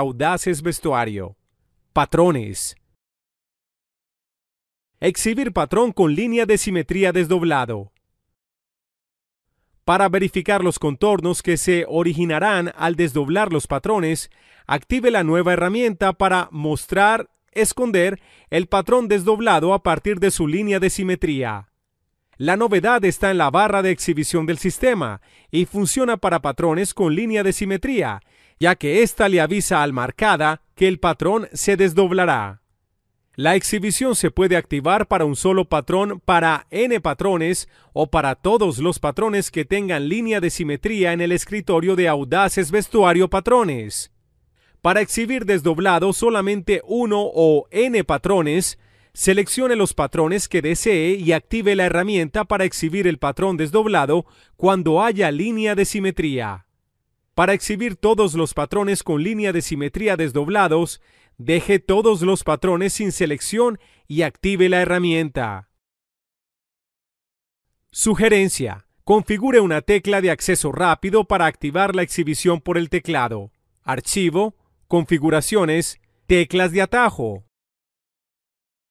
audaces vestuario. Patrones. Exhibir patrón con línea de simetría desdoblado. Para verificar los contornos que se originarán al desdoblar los patrones, active la nueva herramienta para mostrar, esconder el patrón desdoblado a partir de su línea de simetría. La novedad está en la barra de exhibición del sistema y funciona para patrones con línea de simetría, ya que ésta le avisa al marcada que el patrón se desdoblará. La exhibición se puede activar para un solo patrón, para n patrones o para todos los patrones que tengan línea de simetría en el escritorio de Audaces Vestuario Patrones. Para exhibir desdoblado solamente uno o n patrones, Seleccione los patrones que desee y active la herramienta para exhibir el patrón desdoblado cuando haya línea de simetría. Para exhibir todos los patrones con línea de simetría desdoblados, deje todos los patrones sin selección y active la herramienta. Sugerencia. Configure una tecla de acceso rápido para activar la exhibición por el teclado. Archivo, configuraciones, teclas de atajo.